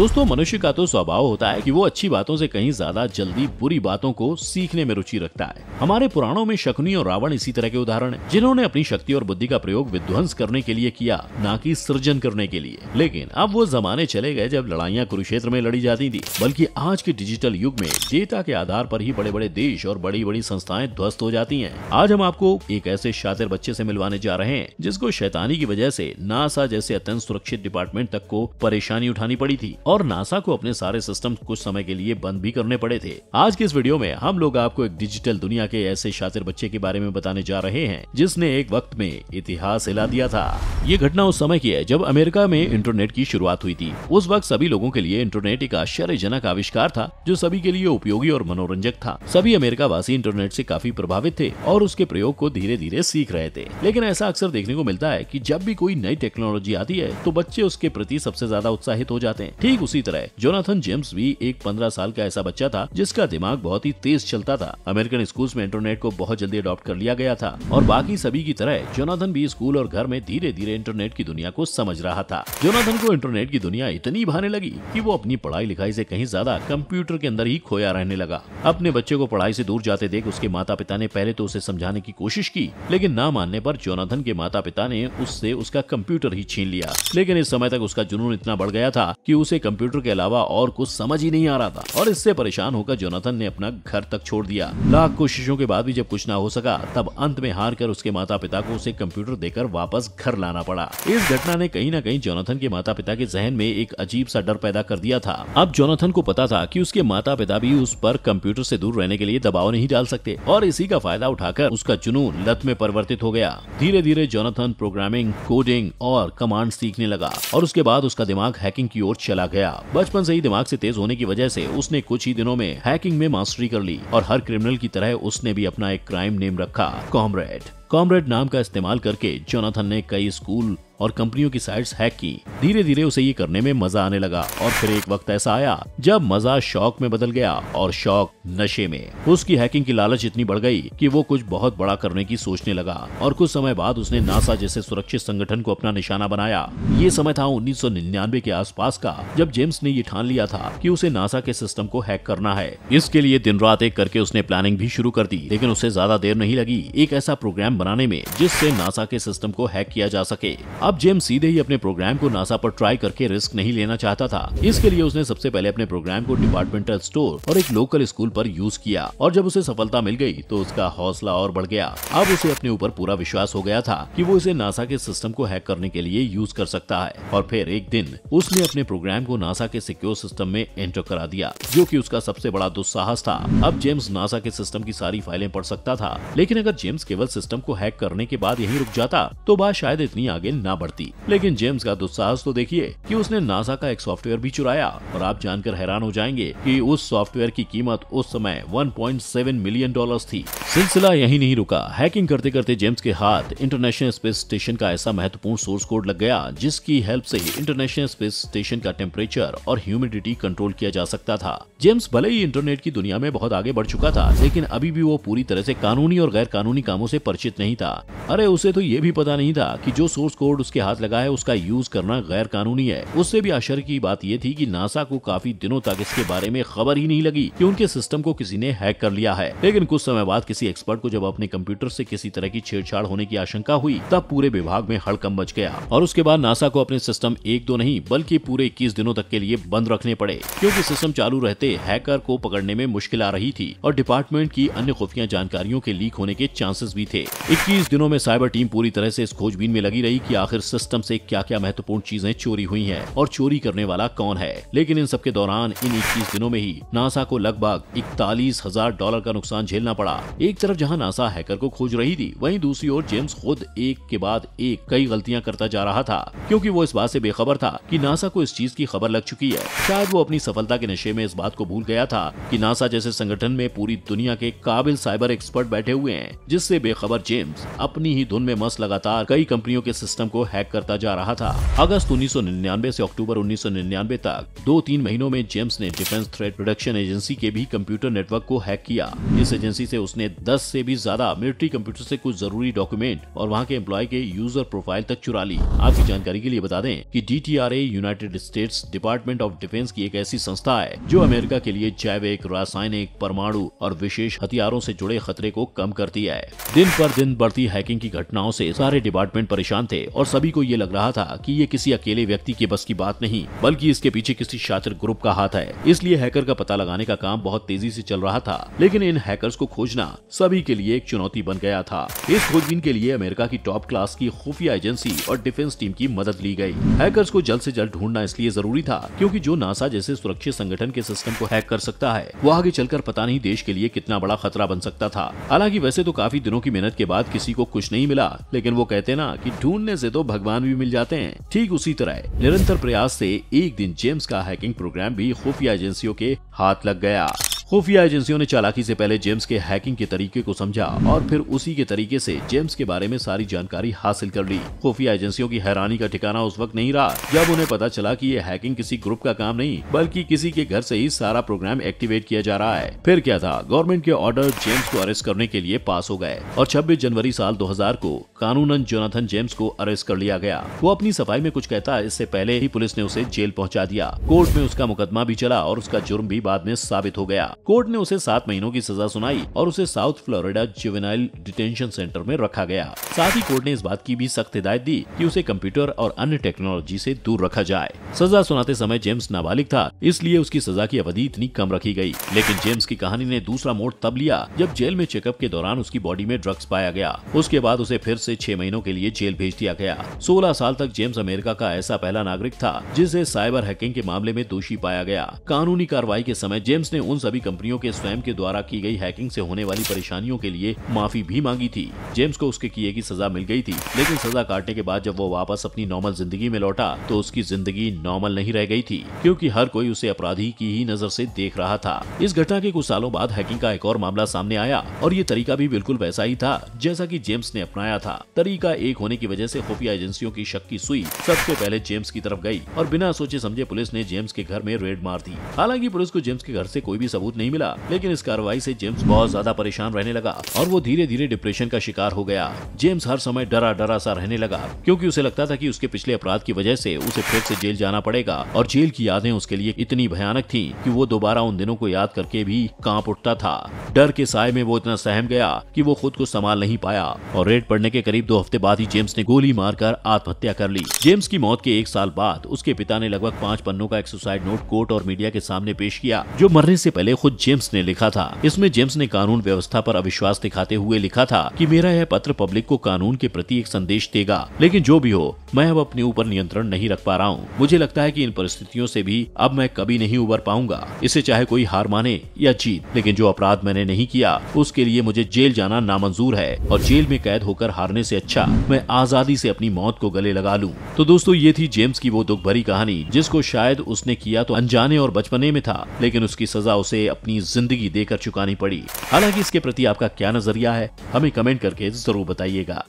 दोस्तों मनुष्य का तो स्वभाव होता है कि वो अच्छी बातों से कहीं ज्यादा जल्दी बुरी बातों को सीखने में रुचि रखता है हमारे पुराणों में शकुनी और रावण इसी तरह के उदाहरण हैं जिन्होंने अपनी शक्ति और बुद्धि का प्रयोग विध्वंस करने के लिए किया न कि सृजन करने के लिए लेकिन अब वो जमाने चले गए जब लड़ाइयाँ कुरुक्षेत्र में लड़ी जाती थी बल्कि आज के डिजिटल युग में डेटा के आधार आरोप ही बड़े बड़े देश और बड़ी बड़ी संस्थाएं ध्वस्त हो जाती है आज हम आपको एक ऐसे शातिर बच्चे ऐसी मिलवाने जा रहे हैं जिसको शैतानी की वजह ऐसी नासा जैसे अत्यंत सुरक्षित डिपार्टमेंट तक को परेशानी उठानी पड़ी थी और नासा को अपने सारे सिस्टम कुछ समय के लिए बंद भी करने पड़े थे आज के इस वीडियो में हम लोग आपको एक डिजिटल दुनिया के ऐसे शातिर बच्चे के बारे में बताने जा रहे हैं जिसने एक वक्त में इतिहास हिला दिया था ये घटना उस समय की है जब अमेरिका में इंटरनेट की शुरुआत हुई थी उस वक्त सभी लोगों के लिए इंटरनेट एक आश्चर्यजनक आविष्कार था जो सभी के लिए उपयोगी और मनोरंजक था सभी अमेरिका वासी इंटरनेट से काफी प्रभावित थे और उसके प्रयोग को धीरे धीरे सीख रहे थे लेकिन ऐसा अक्सर देखने को मिलता है की जब भी कोई नई टेक्नोलॉजी आती है तो बच्चे उसके प्रति सबसे ज्यादा उत्साहित हो जाते हैं ठीक उसी तरह जोनाथन जेम्स भी एक पंद्रह साल का ऐसा बच्चा था जिसका दिमाग बहुत ही तेज चलता था अमेरिकन स्कूल में इंटरनेट को बहुत जल्दी अडॉप्ट कर लिया गया था और बाकी सभी की तरह जोनाथन भी स्कूल और घर में धीरे धीरे इंटरनेट की दुनिया को समझ रहा था जोनाथन को इंटरनेट की दुनिया इतनी भाने लगी की वो अपनी पढ़ाई लिखाई ऐसी कहीं ज्यादा कंप्यूटर के अंदर ही खोया रहने लगा अपने बच्चे को पढ़ाई ऐसी दूर जाते देख उसके माता पिता ने पहले तो उसे समझाने की कोशिश की लेकिन न मानने आरोप जोनाथन के माता पिता ने उससे उसका कंप्यूटर ही छीन लिया लेकिन इस समय तक उसका जुनून इतना बढ़ गया था कि उसे कंप्यूटर के अलावा और कुछ समझ ही नहीं आ रहा था और इससे परेशान होकर जोनाथन ने अपना घर तक छोड़ दिया लाख कोशिशों के बाद भी जब कुछ न हो सका तब अंत में हार कर उसके माता पिता को उसे कंप्यूटर देकर वापस घर लाना पड़ा इस घटना ने कहीं न कहीं जोनाथन के माता पिता के जहन में एक अजीब सा डर पैदा कर दिया था अब जोनाथन को पता था की उसके माता पिता भी उस पर कंप्यूटर ऐसी दूर रहने के लिए दबाव नहीं डाल सकते और इसी का फायदा उठाकर उसका जुनून लत में परिवर्तित हो गया धीरे धीरे जोनाथन प्रोग्रामिंग कोडिंग और कमांड सीखने लगा और उसके बाद उसका दिमाग हैकिंग की ओर चला गया बचपन से ही दिमाग से तेज होने की वजह से उसने कुछ ही दिनों में हैकिंग में मास्टरी कर ली और हर क्रिमिनल की तरह उसने भी अपना एक क्राइम नेम रखा कॉमरेड कॉमरेड नाम का इस्तेमाल करके जोनाथन ने कई स्कूल और कंपनियों की साइट्स हैक की धीरे धीरे उसे ये करने में मजा आने लगा और फिर एक वक्त ऐसा आया जब मजा शौक में बदल गया और शौक नशे में उसकी हैकिंग की लालच इतनी बढ़ गई कि वो कुछ बहुत बड़ा करने की सोचने लगा और कुछ समय बाद उसने नासा जैसे सुरक्षित संगठन को अपना निशाना बनाया ये समय था उन्नीस के आस का जब जेम्स ने ये ठान लिया था की उसे नासा के सिस्टम को हैक करना है इसके लिए दिन रात एक करके उसने प्लानिंग भी शुरू कर दी लेकिन उसे ज्यादा देर नहीं लगी एक ऐसा प्रोग्राम बनाने में जिससे नासा के सिस्टम को हैक किया जा सके अब जेम सीधे ही अपने प्रोग्राम को नासा पर ट्राई करके रिस्क नहीं लेना चाहता था इसके लिए उसने सबसे पहले अपने प्रोग्राम को डिपार्टमेंटल स्टोर और एक लोकल स्कूल आरोप यूज किया और जब उसे सफलता मिल गयी तो उसका हौसला और बढ़ गया अब उसे अपने ऊपर पूरा विश्वास हो गया था की वो इसे नासा के सिस्टम को हैक करने के लिए यूज कर सकता है और फिर एक दिन उसने अपने प्रोग्राम को नासा के सिक्योर सिस्टम में एंटर करा दिया जो की उसका सबसे बड़ा दुस्साहस था अब जेम्स नासा के सिस्टम की सारी फाइलें पढ़ सकता था लेकिन अगर जेम्स केवल सिस्टम को को हैक करने के बाद यहीं रुक जाता तो बात शायद इतनी आगे ना बढ़ती लेकिन जेम्स का दुस्साहस तो देखिए कि उसने नासा का एक सॉफ्टवेयर भी चुराया और आप जानकर हैरान हो जाएंगे कि उस सॉफ्टवेयर की कीमत उस समय 1.7 मिलियन डॉलर्स थी सिलसिला यही नहीं रुका हैकिंग करते करते जेम्स के हाथ इंटरनेशनल स्पेस स्टेशन का ऐसा महत्वपूर्ण सोर्स कोड लग गया जिसकी हेल्प ऐसी इंटरनेशनल स्पेस स्टेशन का टेम्परेचर और ह्यूमिडिटी कंट्रोल किया जा सकता था जेम्स भले ही इंटरनेट की दुनिया में बहुत आगे बढ़ चुका था लेकिन अभी भी वो पूरी तरह ऐसी कानूनी और गैर कानूनी कामों ऐसी परिचित नहीं था अरे उसे तो ये भी पता नहीं था कि जो सोर्स कोड उसके हाथ लगा है उसका यूज करना गैर कानूनी है उससे भी आश्चर्य की बात ये थी कि नासा को काफी दिनों तक इसके बारे में खबर ही नहीं लगी कि उनके सिस्टम को किसी ने हैक कर लिया है लेकिन कुछ समय बाद किसी एक्सपर्ट को जब अपने कंप्यूटर ऐसी किसी तरह की छेड़छाड़ होने की आशंका हुई तब पूरे विभाग में हड़कम बच गया और उसके बाद नासा को अपने सिस्टम एक दो नहीं बल्कि पूरे इक्कीस दिनों तक के लिए बंद रखने पड़े क्यूँकी सिस्टम चालू रहते हैकर को पकड़ने में मुश्किल आ रही थी और डिपार्टमेंट की अन्य खुफिया जानकारियों के लीक होने के चांसेस भी थे इक्कीस दिनों में साइबर टीम पूरी तरह से इस खोजबीन में लगी रही कि आखिर सिस्टम से क्या क्या महत्वपूर्ण चीजें चोरी हुई हैं और चोरी करने वाला कौन है लेकिन इन सबके दौरान इन 21 दिनों में ही नासा को लगभग इकतालीस हजार डॉलर का नुकसान झेलना पड़ा एक तरफ जहाँ नासा हैकर को खोज रही थी वही दूसरी ओर जेम्स खुद एक के बाद एक कई गलतियाँ करता जा रहा था क्यूँकी वो इस बात ऐसी बेखबर था की नासा को इस चीज की खबर लग चुकी है शायद वो अपनी सफलता के नशे में इस बात को भूल गया था की नासा जैसे संगठन में पूरी दुनिया के काबिल साइबर एक्सपर्ट बैठे हुए हैं जिससे बेखबर जेम्स अपनी ही धुन में मस्त लगातार कई कंपनियों के सिस्टम को हैक करता जा रहा था अगस्त 1999 से अक्टूबर 1999 तक दो तीन महीनों में जेम्स ने डिफेंस थ्रेट प्रोडक्शन एजेंसी के भी कंप्यूटर नेटवर्क को हैक किया इस एजेंसी ऐसी उसने दस ऐसी भी ज्यादा मिलिट्री कंप्यूटर ऐसी कुछ जरूरी डॉक्यूमेंट और वहाँ के एम्प्लॉय के यूजर प्रोफाइल तक चुरा ली आपकी जानकारी के लिए बता दें कि DTRA United States Department of Defense की एक ऐसी संस्था है जो अमेरिका के लिए जैविक रासायनिक परमाणु और विशेष हथियारों से जुड़े खतरे को कम करती है दिन पर दिन बढ़ती हैकिंग की घटनाओं से सारे डिपार्टमेंट परेशान थे और सभी को ये लग रहा था कि ये किसी अकेले व्यक्ति के बस की बात नहीं बल्कि इसके पीछे किसी शातिर ग्रुप का हाथ है इसलिए हैकर का पता लगाने का काम बहुत तेजी से चल रहा था लेकिन इन हैकर्स को खोजना सभी के लिए एक चुनौती बन गया था इस खोजबीन के लिए अमेरिका की टॉप क्लास की खुफिया एजेंसी और डिफेंस टीम की मदद ली गयी हैकर को जल्द ऐसी जल्द ढूंढना इसलिए जरूरी था क्यूँकी जो नासा जैसे सुरक्षित संगठन के सिस्टम को हैक कर सकता है वो आगे चलकर पता नहीं देश के लिए कितना बड़ा खतरा बन सकता था हालांकि वैसे तो काफी दिनों की मेहनत के बाद किसी को कुछ नहीं मिला लेकिन वो कहते ना कि ढूंढने से तो भगवान भी मिल जाते हैं ठीक उसी तरह निरंतर प्रयास से एक दिन जेम्स का हैकिंग प्रोग्राम भी खुफिया एजेंसियों के हाथ लग गया खुफिया एजेंसियों ने चालाकी से पहले जेम्स के हैकिंग के तरीके को समझा और फिर उसी के तरीके से जेम्स के बारे में सारी जानकारी हासिल कर ली खुफिया एजेंसियों की हैरानी का ठिकाना उस वक्त नहीं रहा जब उन्हें पता चला कि ये हैकिंग किसी ग्रुप का काम नहीं बल्कि किसी के घर से ही सारा प्रोग्राम एक्टिवेट किया जा रहा है फिर क्या था गवर्नमेंट के ऑर्डर जेम्स को अरेस्ट करने के लिए पास हो गए और छब्बीस जनवरी साल दो को कानूनन जोनाथन जेम्स को अरेस्ट कर लिया गया वो अपनी सफाई में कुछ कहता इससे पहले ही पुलिस ने उसे जेल पहुँचा दिया कोर्ट में उसका मुकदमा भी चला और उसका जुर्म भी बाद में साबित हो गया कोर्ट ने उसे सात महीनों की सजा सुनाई और उसे South Florida Juvenile Detention Center में रखा गया साथ ही कोर्ट ने इस बात की भी सख्त हिदायत दी कि उसे कंप्यूटर और अन्य टेक्नोलॉजी से दूर रखा जाए सजा सुनाते समय जेम्स नाबालिग था इसलिए उसकी सजा की अवधि इतनी कम रखी गयी लेकिन जेम्स की कहानी ने दूसरा मोड़ तब लिया जब जेल में चेकअप के दौरान उसकी बॉडी में ड्रग्स पाया गया उसके बाद उसे फिर ऐसी छह महीनों के लिए जेल भेज दिया गया सोलह साल तक जेम्स अमेरिका का ऐसा पहला नागरिक था जिसे साइबर हैकिंग के मामले में दोषी पाया गया कानूनी कार्रवाई के समय जेम्स ने उन सभी कंपनियों के स्वयं के द्वारा की गई हैकिंग से होने वाली परेशानियों के लिए माफी भी मांगी थी जेम्स को उसके किए की सजा मिल गई थी लेकिन सजा काटने के बाद जब वो वापस अपनी नॉर्मल जिंदगी में लौटा तो उसकी जिंदगी नॉर्मल नहीं रह गई थी क्योंकि हर कोई उसे अपराधी की ही नजर से देख रहा था इस घटना के कुछ सालों बाद हैकिंग का एक और मामला सामने आया और ये तरीका भी बिल्कुल वैसा ही था जैसा की जेम्स ने अपनाया था तरीका एक होने की वजह ऐसी खुफिया एजेंसियों की शक की सुई सबसे पहले जेम्स की तरफ गयी और बिना सोचे समझे पुलिस ने जेम्स के घर में रेड मार दी हालांकि पुलिस को जेम्स के घर ऐसी कोई भी सबूत नहीं मिला लेकिन इस कार्रवाई से जेम्स बहुत ज्यादा परेशान रहने लगा और वो धीरे धीरे डिप्रेशन का शिकार हो गया जेम्स हर समय डरा डरा सा रहने लगा क्योंकि उसे लगता था कि उसके पिछले अपराध की वजह से उसे फिर से जेल जाना पड़ेगा और जेल की यादें उसके लिए इतनी भयानक थी की वो दोबारा उन दिनों को याद करके भी कांप उठता था डर के साय में वो इतना सहम गया कि वो खुद को संभाल नहीं पाया और रेड पड़ने के करीब दो हफ्ते बाद ही जेम्स ने गोली मारकर आत्महत्या कर ली जेम्स की मौत के एक साल बाद उसके पिता ने लगभग पांच पन्नों का एक सुसाइड नोट कोर्ट और मीडिया के सामने पेश किया जो मरने से पहले खुद खुद जेम्स ने लिखा था इसमें जेम्स ने कानून व्यवस्था पर अविश्वास दिखाते हुए लिखा था कि मेरा यह पत्र पब्लिक को कानून के प्रति एक संदेश देगा लेकिन जो भी हो मैं अब अपने ऊपर नियंत्रण नहीं रख पा रहा हूँ मुझे लगता है कि इन परिस्थितियों से भी अब मैं कभी नहीं उबर पाऊंगा इसे चाहे कोई हार माने या जीत लेकिन जो अपराध मैंने नहीं किया उसके लिए मुझे जेल जाना नामंजूर है और जेल में कैद होकर हारने से अच्छा मैं आजादी से अपनी मौत को गले लगा लूं तो दोस्तों ये थी जेम्स की वो दुख भरी कहानी जिसको शायद उसने किया तो अनजाने और बचपने में था लेकिन उसकी सजा उसे अपनी जिंदगी देकर चुकानी पड़ी हालांकि इसके प्रति आपका क्या नजरिया है हमें कमेंट करके जरूर बताइएगा